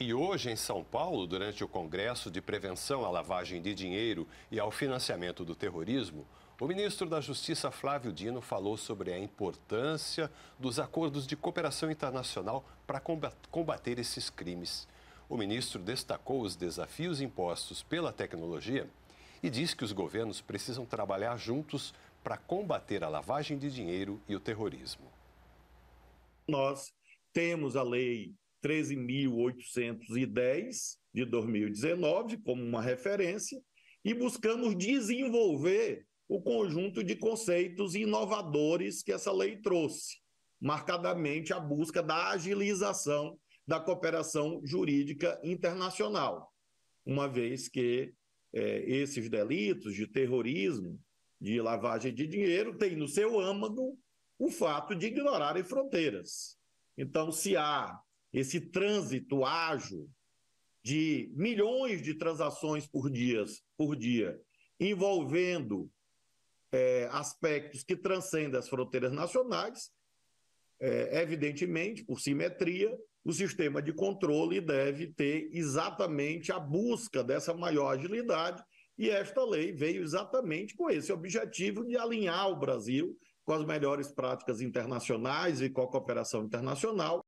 E hoje, em São Paulo, durante o Congresso de Prevenção à Lavagem de Dinheiro e ao Financiamento do Terrorismo, o ministro da Justiça, Flávio Dino, falou sobre a importância dos acordos de cooperação internacional para combater esses crimes. O ministro destacou os desafios impostos pela tecnologia e diz que os governos precisam trabalhar juntos para combater a lavagem de dinheiro e o terrorismo. Nós temos a lei 13.810 de 2019 como uma referência e buscamos desenvolver o conjunto de conceitos inovadores que essa lei trouxe, marcadamente a busca da agilização da cooperação jurídica internacional, uma vez que é, esses delitos de terrorismo, de lavagem de dinheiro, têm no seu âmago o fato de ignorarem fronteiras. Então, se há esse trânsito ágil de milhões de transações por, dias, por dia, envolvendo é, aspectos que transcendem as fronteiras nacionais, é, evidentemente, por simetria, o sistema de controle deve ter exatamente a busca dessa maior agilidade, e esta lei veio exatamente com esse objetivo de alinhar o Brasil com as melhores práticas internacionais e com a cooperação internacional.